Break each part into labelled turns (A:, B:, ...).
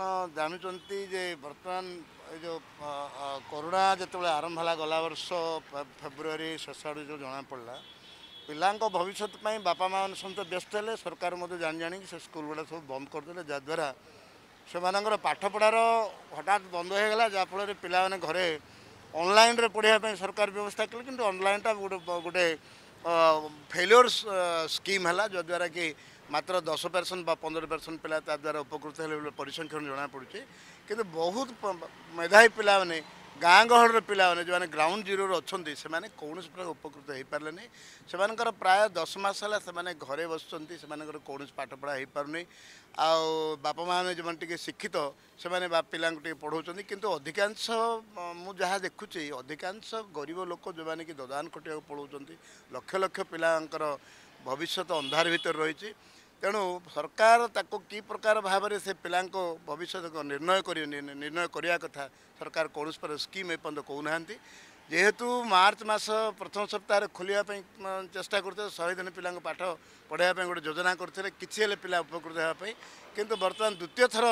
A: ଆପଣ ଜାଣୁଛନ୍ତି ଯେ ବର୍ତ୍ତମାନ ଏ ଯେଉଁ କରୋନା ଯେତେବେଳେ ଆରମ୍ଭ ହେଲା ଗଲା ବର୍ଷ ଫେବୃଆରୀ ଶେଷ ଆଡ଼ୁ ଯେଉଁ ଜଣାପଡ଼ିଲା ପିଲାଙ୍କ ଭବିଷ୍ୟତ ପାଇଁ ବାପା ମାଆ ସମସ୍ତ ବ୍ୟସ୍ତ ହେଲେ ସରକାର ମଧ୍ୟ ଜାଣି ଜାଣିକି ସେ ସ୍କୁଲ ଗୁଡ଼ା ସବୁ ବନ୍ଦ କରିଦେଲେ ଯାହାଦ୍ୱାରା ସେମାନଙ୍କର ପାଠପଢ଼ାର ହଠାତ୍ ବନ୍ଦ ହୋଇଗଲା ଯାହାଫଳରେ ପିଲାମାନେ ଘରେ ଅନଲାଇନ୍ରେ ପଢ଼ିବା ପାଇଁ ସରକାର ବ୍ୟବସ୍ଥା କଲେ କିନ୍ତୁ ଅନଲାଇନ୍ଟା ଗୋଟେ ଗୋଟେ ଫେଲିଓର ସ୍କିମ୍ ହେଲା ଯଦ୍ୱାରା କି ମାତ୍ର ଦଶ ପରସେଣ୍ଟ ବା ପନ୍ଦର ପରସେଣ୍ଟ ପିଲା ତା ଦ୍ୱାରା ଉପକୃତ ହେଲେ ବୋଲି ପରିସଂଖ୍ୟାନ ଜଣାପଡ଼ୁଛି କିନ୍ତୁ ବହୁତ ମେଧାବୀ ପିଲାମାନେ ଗାଁ ଗହଳିର ପିଲାମାନେ ଯେଉଁମାନେ ଗ୍ରାଉଣ୍ଡ ଜିରୋରେ ଅଛନ୍ତି ସେମାନେ କୌଣସି ପ୍ରକାର ଉପକୃତ ହୋଇପାରିଲେନି ସେମାନଙ୍କର ପ୍ରାୟ ଦଶ ମାସ ହେଲା ସେମାନେ ଘରେ ବସୁଛନ୍ତି ସେମାନଙ୍କର କୌଣସି ପାଠପଢ଼ା ହୋଇପାରୁନି ଆଉ ବାପା ମାଆମାନେ ଯେଉଁମାନେ ଟିକିଏ ଶିକ୍ଷିତ ସେମାନେ ପିଲାଙ୍କୁ ଟିକିଏ ପଢ଼ାଉଛନ୍ତି କିନ୍ତୁ ଅଧିକାଂଶ ମୁଁ ଯାହା ଦେଖୁଛି ଅଧିକାଂଶ ଗରିବ ଲୋକ ଯେଉଁମାନେ କି ଦଦାନ ଖଟିବାକୁ ପଳାଉଛନ୍ତି ଲକ୍ଷ ଲକ୍ଷ ପିଲାଙ୍କର ଭବିଷ୍ୟତ ଅନ୍ଧାର ଭିତରେ ରହିଛି ତେଣୁ ସରକାର ତାକୁ କି ପ୍ରକାର ଭାବରେ ସେ ପିଲାଙ୍କ ଭବିଷ୍ୟତକୁ ନିର୍ଣ୍ଣୟ କରି ନିର୍ଣ୍ଣୟ କରିବା କଥା ସରକାର କୌଣସି ପ୍ରକାର ସ୍କିମ୍ ଏପର୍ଯ୍ୟନ୍ତ କହୁନାହାନ୍ତି ଯେହେତୁ ମାର୍ଚ୍ଚ ମାସ ପ୍ରଥମ ସପ୍ତାହରେ ଖୋଲିବା ପାଇଁ ଚେଷ୍ଟା କରୁଥିଲେ ଶହେ ଦିନ ପିଲାଙ୍କୁ ପାଠ ପଢ଼ାଇବା ପାଇଁ ଗୋଟେ ଯୋଜନା କରିଥିଲେ କିଛି ହେଲେ ପିଲା ଉପକୃତ ହେବା ପାଇଁ କିନ୍ତୁ ବର୍ତ୍ତମାନ ଦ୍ୱିତୀୟ ଥର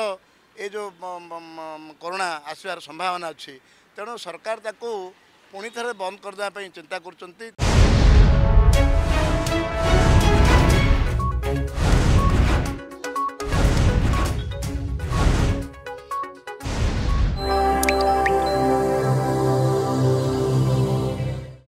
A: ଏ ଯେଉଁ କରୋନା ଆସିବାର ସମ୍ଭାବନା ଅଛି ତେଣୁ ସରକାର ତାକୁ ପୁଣି ଥରେ ବନ୍ଦ କରିଦେବା ପାଇଁ ଚିନ୍ତା କରୁଛନ୍ତି